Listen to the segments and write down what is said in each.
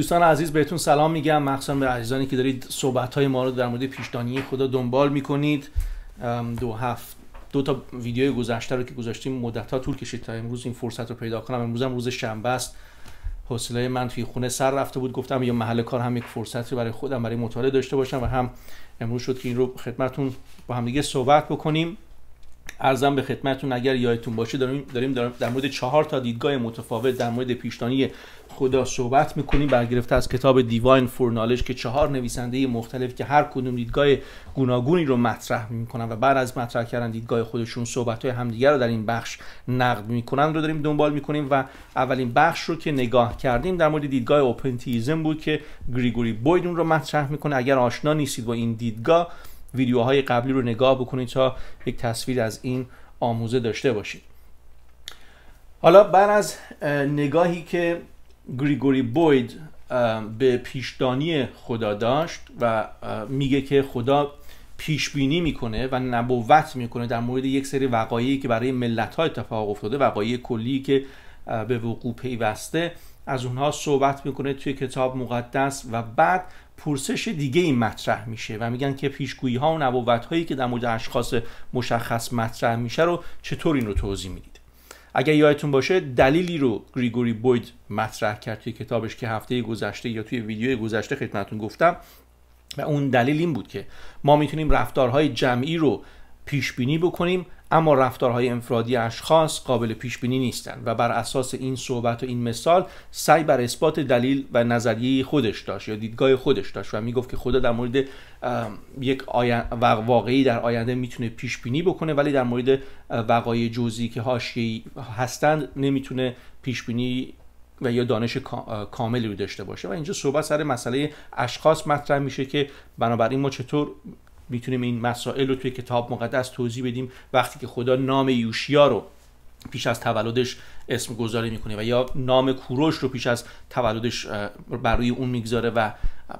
دوستان عزیز بهتون سلام میگم مخصوصا به عزیزانی که دارید صحبت های ما رو در مورد پیشدانی خدا دنبال میکنید دو هفت دو تا ویدیوی گذشته رو که گذاشتیم مدت ها طول کشید تا امروز این فرصت رو پیدا کنم امروز هم روز شنبه است حوصله من توی خونه سر رفته بود گفتم یا محل کار هم یک فرصت رو برای خودم برای مطالعه داشته باشم و هم امروز شد که این رو خدمتون با همدیگه صحبت بکنیم ارزم به خدمتتون اگر یادتون باشه داریم, داریم در مورد چهار تا دیدگاه متفاوت در مورد پیشتانی خدا صحبت میکنیم برگرفته از کتاب دیواین نالش که چهار نویسنده مختلف که هر کدوم دیدگاه گوناگونی رو مطرح میکنن و بعد از مطرح کردن دیدگاه خودشون صحبت های همدیگر رو در این بخش نقد میکنن رو داریم دنبال میکنیم و اولین بخش رو که نگاه کردیم در مورد دیدگاه اوپنتیزم بود که گریگوری بویدون رو مطرح میکنه اگر آشنا نیستید با این دیدگاه ویدیوهای قبلی رو نگاه بکنید تا یک تصویر از این آموزه داشته باشید حالا بعد از نگاهی که گریگوری بوید به پیشدانی خدا داشت و میگه که خدا پیش بینی میکنه و نبوت میکنه در مورد یک سری وقایعی که برای ملت ها اتفاق افتاده وقایع کلی که به وقوع پیوسته از اونها صحبت میکنه توی کتاب مقدس و بعد پرسش دیگه این مطرح میشه و میگن که پیشگویی ها و نبوت هایی که در مورد اشخاص مشخص مطرح میشه رو چطور این رو توضیح میدید اگر یادتون باشه دلیلی رو گریگوری بوید مطرح کرد توی کتابش که هفته گذشته یا توی ویدیو گذشته خدمتتون گفتم و اون دلیل این بود که ما میتونیم رفتارهای جمعی رو پیش بینی بکنیم اما رفتارهای انفرادی اشخاص قابل پیش بینی نیستند و بر اساس این صحبت و این مثال سعی بر اثبات دلیل و نظریه خودش داشت یا دیدگاه خودش داشت و میگفت که خدا در مورد یک واقعی در آینده میتونه پیش بینی بکنه ولی در مورد وقایع جزئی که حاشیه‌ای هستند نمیتونه پیش بینی و یا دانش کاملی رو داشته باشه و اینجا صحبت سر مسئله اشخاص مطرح میشه که بنابراین ما چطور میتونیم این مسائل رو توی کتاب مقدس توضیح بدیم وقتی که خدا نام یوشیا رو پیش از تولدش اسم گذاری میکنه و یا نام کوروش رو پیش از تولدش بر روی اون میگذاره و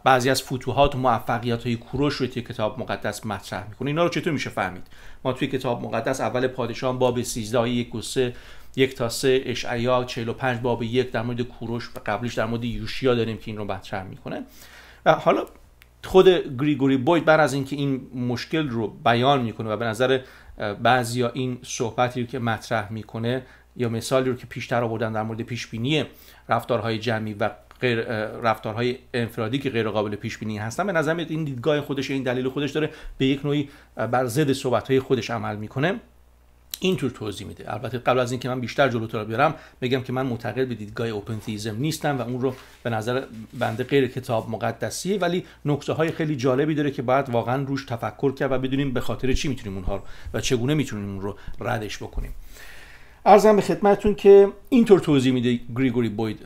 بعضی از فتوحات و موفقیت های کوروش رو توی کتاب مقدس مطرح میکنه اینا رو چطور میشه فهمید ما توی کتاب مقدس اول پادشاهان باب 13 1 و 3 یک تا سه اشعیا 45 باب یک در مورد کوروش و قبلش در مورد یوشیا داریم که این رو مطرح میکنه و حالا خود گریگوری بوید بعد از اینکه این مشکل رو بیان میکنه و به نظر ها این صحبتی رو که مطرح میکنه یا مثالی رو که پیشتر آوردن در مورد پیش رفتارهای جمعی و غیر رفتارهای انفرادی که غیر قابل پیش بینی هستن به نظر این دیدگاه خودش این دلیل خودش داره به یک نوعی بر ضد صحبتهای خودش عمل میکنه اینطور توضیح میده البته قبل از اینکه من بیشتر جلوتر رو بیارم بگم که من معتقد به دیدگاه اوپن تیزم نیستم و اون رو به نظر بنده غیر کتاب مقدسیه ولی نکته های خیلی جالبی داره که باید واقعا روش تفکر کرد و بدونیم به خاطر چی میتونیم اونها رو و چگونه میتونیم اون رو ردش بکنیم ارزم به خدمتتون که اینطور توضیح میده گریگوری بوید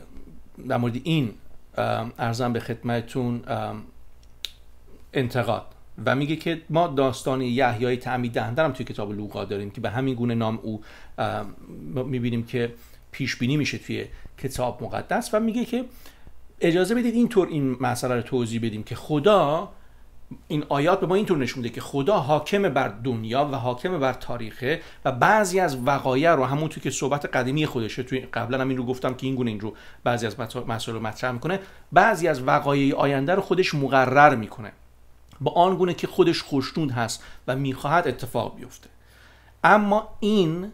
در مورد این ارزم به خدمتتون انتقاد و میگه که ما داستان یحیای تعمید دهنده هم توی کتاب لوقا داریم که به همین گونه نام او میبینیم که پیش بینی میشه توی کتاب مقدس و میگه که اجازه بدید اینطور این مسئله رو توضیح بدیم که خدا این آیات به ما اینطور نشون میده که خدا حاکم بر دنیا و حاکم بر تاریخه و بعضی از وقایع رو همون که صحبت قدیمی خودشه توی قبلا هم این رو گفتم که این گونه این رو بعضی از مسائل مطرح میکنه بعضی از وقایع آینده رو خودش مقرر میکنه با آن که خودش خوشنود هست و میخواهد اتفاق بیفته اما این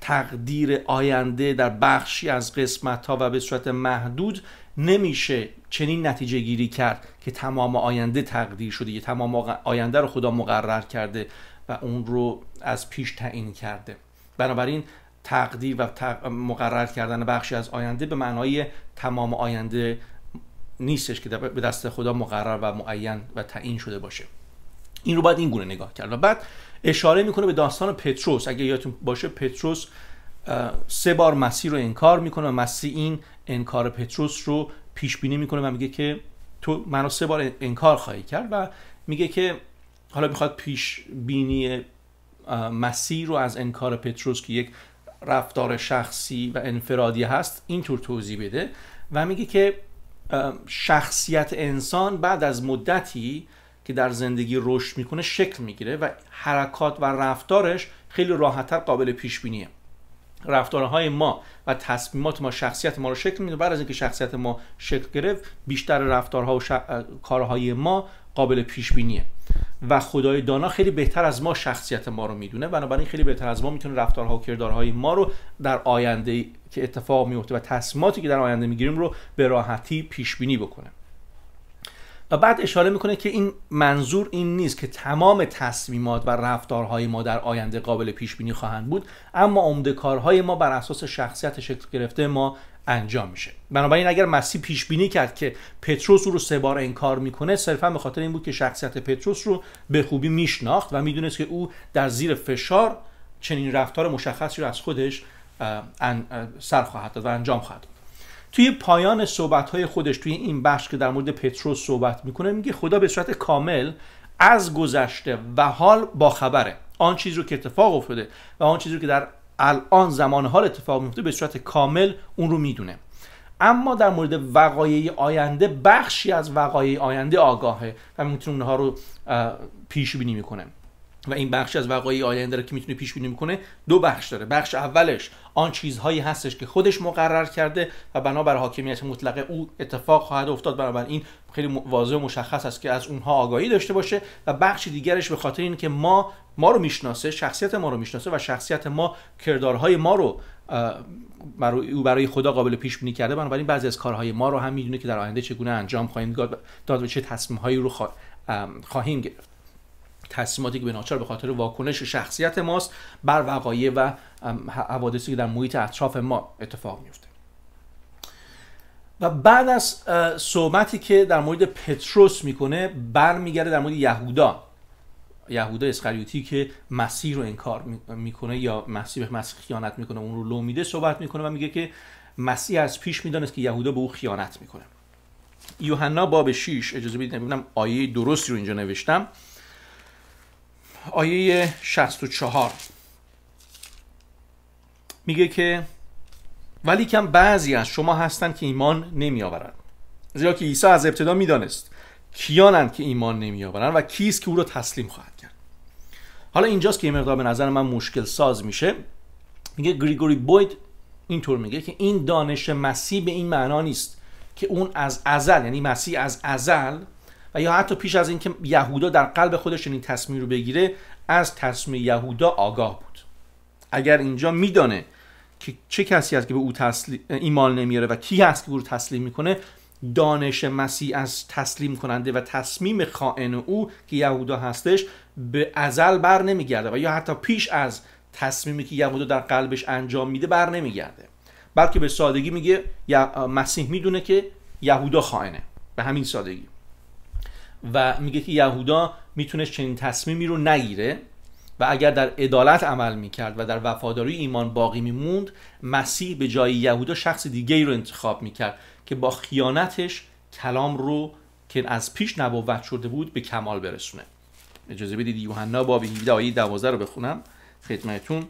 تقدیر آینده در بخشی از قسمت ها و به صورت محدود نمیشه چنین نتیجه گیری کرد که تمام آینده تقدیر شده یه یعنی تمام آینده رو خدا مقرر کرده و اون رو از پیش تعیین کرده بنابراین تقدیر و مقرر کردن بخشی از آینده به معنای تمام آینده نیستش که به دست خدا مقرر و معین و تعیین شده باشه این رو باید این گونه نگاه کرد و بعد اشاره میکنه به داستان پتروس اگه یادتون باشه پتروس سه بار مسیح رو انکار میکنه و مسیح این انکار پتروس رو پیش بینی میکنه و میگه که تو منو سه بار انکار خواهی کرد و میگه که حالا میخواد پیش بینی مسیح رو از انکار پتروس که یک رفتار شخصی و انفرادی هست اینطور توضیح بده و میگه که شخصیت انسان بعد از مدتی که در زندگی رشد میکنه شکل میگیره و حرکات و رفتارش خیلی راحتتر قابل پیش بینیه رفتارهای ما و تصمیمات ما شخصیت ما رو شکل میده بعد از اینکه شخصیت ما شکل گرفت بیشتر رفتارها و ش... کارهای ما قابل پیش بینیه و خدای دانا خیلی بهتر از ما شخصیت ما رو میدونه بنابراین خیلی بهتر از ما میتونه رفتارها و کردارهای ما رو در آینده که اتفاق میفته و تصمیماتی که در آینده میگیریم رو به راحتی پیش بینی بکنه و بعد اشاره میکنه که این منظور این نیست که تمام تصمیمات و رفتارهای ما در آینده قابل پیش بینی خواهند بود اما عمده کارهای ما بر اساس شخصیت شکل گرفته ما انجام میشه بنابراین اگر مسیح پیش بینی کرد که پتروس او رو سه بار انکار میکنه صرفا به خاطر این بود که شخصیت پتروس رو به خوبی میشناخت و میدونست که او در زیر فشار چنین رفتار مشخصی رو از خودش سر خواهد داد و انجام خواهد داد توی پایان صحبت خودش توی این بخش که در مورد پتروس صحبت میکنه میگه خدا به صورت کامل از گذشته و حال با خبره آن چیزی رو که اتفاق افتاده و آن چیزی رو که در الان زمان حال اتفاق میفته به صورت کامل اون رو میدونه اما در مورد وقایع آینده بخشی از وقایع آینده آگاهه و میتونه اونها رو پیش بینی میکنه و این بخشی از وقایع آینده رو که میتونه پیش بینی میکنه دو بخش داره بخش اولش آن چیزهایی هستش که خودش مقرر کرده و بنابر حاکمیت مطلقه او اتفاق خواهد افتاد بنابراین این خیلی واضح و مشخص است که از اونها آگاهی داشته باشه و بخش دیگرش به خاطر اینکه ما ما رو میشناسه شخصیت ما رو میشناسه و شخصیت ما کردارهای ما رو برای برای خدا قابل پیش بینی کرده بنابراین بعضی از کارهای ما رو هم میدونه که در آینده چگونه انجام خواهیم داد و چه تصمیمهایی رو خواهیم گرفت تصمیماتی که به ناچار به خاطر واکنش شخصیت ماست بر وقایع و حوادثی که در محیط اطراف ما اتفاق میفته و بعد از صحبتی که در مورد پتروس میکنه برمیگرده در مورد یهودا یهودا اسخریوتی که مسیح رو انکار میکنه یا مسیح به مسیح خیانت میکنه اون رو لو میده صحبت میکنه و میگه که مسیح از پیش میدانست که یهودا به او خیانت میکنه یوحنا باب 6 اجازه بدید ببینم آیه درستی رو اینجا نوشتم آیه 64 میگه که ولی کم بعضی از شما هستند که ایمان نمی آورند زیرا که عیسی از ابتدا میدانست کیانند که ایمان نمی آورند و کیست که او را تسلیم خواهد کرد حالا اینجاست که یه مقدار به نظر من مشکل ساز میشه میگه گریگوری بوید اینطور میگه که این دانش مسیح به این معنا نیست که اون از ازل یعنی مسیح از ازل و یا حتی پیش از اینکه یهودا در قلب خودش این تصمیم رو بگیره از تصمیم یهودا آگاه بود اگر اینجا میدانه که چه کسی است که به او ایمان نمیاره و کی هست که او رو تسلیم میکنه دانش مسیح از تسلیم کننده و تصمیم خائن او که یهودا هستش به ازل بر نمیگرده و یا حتی پیش از تصمیمی که یهودا در قلبش انجام میده بر نمیگرده بلکه به سادگی میگه مسیح میدونه که یهودا خائنه به همین سادگی و میگه که یهودا میتونست چنین تصمیمی رو نگیره و اگر در عدالت عمل میکرد و در وفاداری ایمان باقی میموند مسیح به جای یهودا شخص دیگه رو انتخاب میکرد که با خیانتش کلام رو که از پیش نبوت شده بود به کمال برسونه اجازه بدید یوحنا باب 17 آیه 12 رو بخونم خدمتتون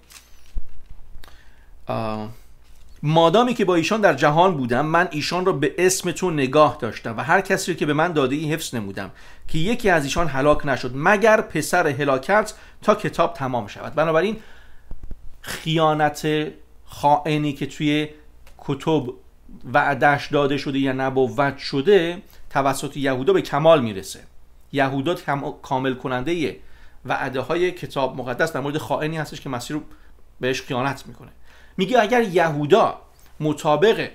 مادامی که با ایشان در جهان بودم من ایشان را به اسم تو نگاه داشتم و هر کسی که به من داده ای حفظ نمودم که یکی از ایشان هلاک نشد مگر پسر هلاکت تا کتاب تمام شود بنابراین خیانت خائنی که توی کتب وعدش داده شده یا نبوت شده توسط یهودا به کمال میرسه یهودا کامل کننده وعده های کتاب مقدس در مورد خائنی هستش که مسیح رو بهش خیانت میکنه میگه اگر یهودا مطابق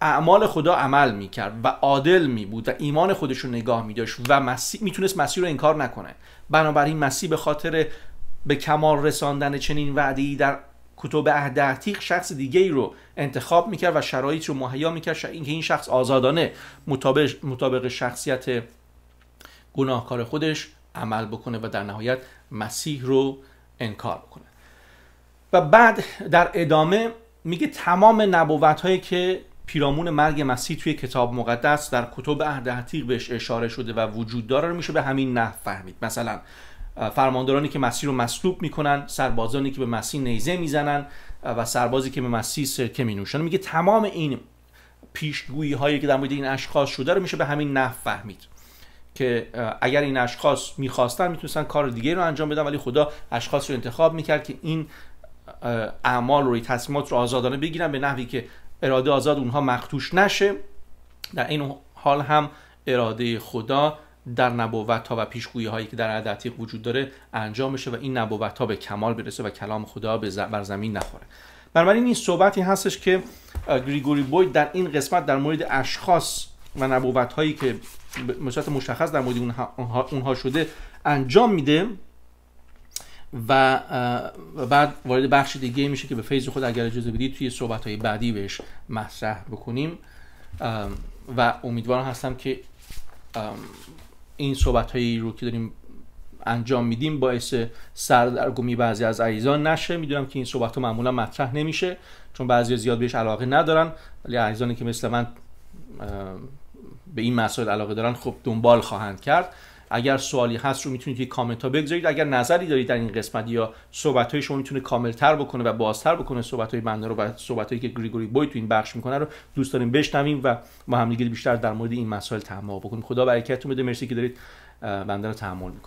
اعمال خدا عمل میکرد و عادل میبود و ایمان خودش رو نگاه داشت و مسیح میتونست مسیح رو انکار نکنه بنابراین مسیح به خاطر به کمال رساندن چنین وعدی در کتب عهد شخص دیگه ای رو انتخاب میکرد و شرایط رو مهیا میکرد اینکه این شخص آزادانه مطابق, مطابق شخصیت گناهکار خودش عمل بکنه و در نهایت مسیح رو انکار بکنه و بعد در ادامه میگه تمام نبوت هایی که پیرامون مرگ مسیح توی کتاب مقدس در کتب عهد عتیق بهش اشاره شده و وجود داره رو میشه به همین نحو فهمید مثلا فرماندارانی که مسیح رو مصلوب میکنن سربازانی که به مسیح نیزه میزنن و سربازی که به مسیح سرکه مینوشن میگه تمام این پیشگویی هایی که در مورد این اشخاص شده رو میشه به همین نحو فهمید که اگر این اشخاص میخواستن میتونستن کار دیگه رو انجام بدن ولی خدا اشخاص رو انتخاب میکرد که این اعمال روی تصمیمات رو آزادانه بگیرن به نحوی که اراده آزاد اونها مختوش نشه در این حال هم اراده خدا در نبوت ها و پیشگویی هایی که در عدتیق وجود داره انجام میشه و این نبوت ها به کمال برسه و کلام خدا به بر زمین نخوره بنابراین این صحبتی هستش که گریگوری بوید در این قسمت در مورد اشخاص و نبوت هایی که به مشخص در مورد اونها شده انجام میده و, بعد وارد بخش دیگه میشه که به فیض خود اگر اجازه بدید توی صحبت های بعدی بهش مطرح بکنیم و امیدوارم هستم که این صحبت رو که داریم انجام میدیم باعث سردرگمی بعضی از عیزان نشه میدونم که این صحبت ها معمولا مطرح نمیشه چون بعضی زیاد بهش علاقه ندارن ولی عیزانی که مثل من به این مسائل علاقه دارن خب دنبال خواهند کرد اگر سوالی هست رو میتونید توی کامنت ها بگذارید اگر نظری دارید در این قسمت یا صحبت های شما میتونه تر بکنه و بازتر بکنه صحبت های بنده رو و صحبت هایی که گریگوری بوی تو این بخش میکنه رو دوست داریم بشنویم و ما همدیگه بیشتر در مورد این مسائل تعمق بکنیم خدا برکتتون بده مرسی که دارید بنده رو تحمل میکنید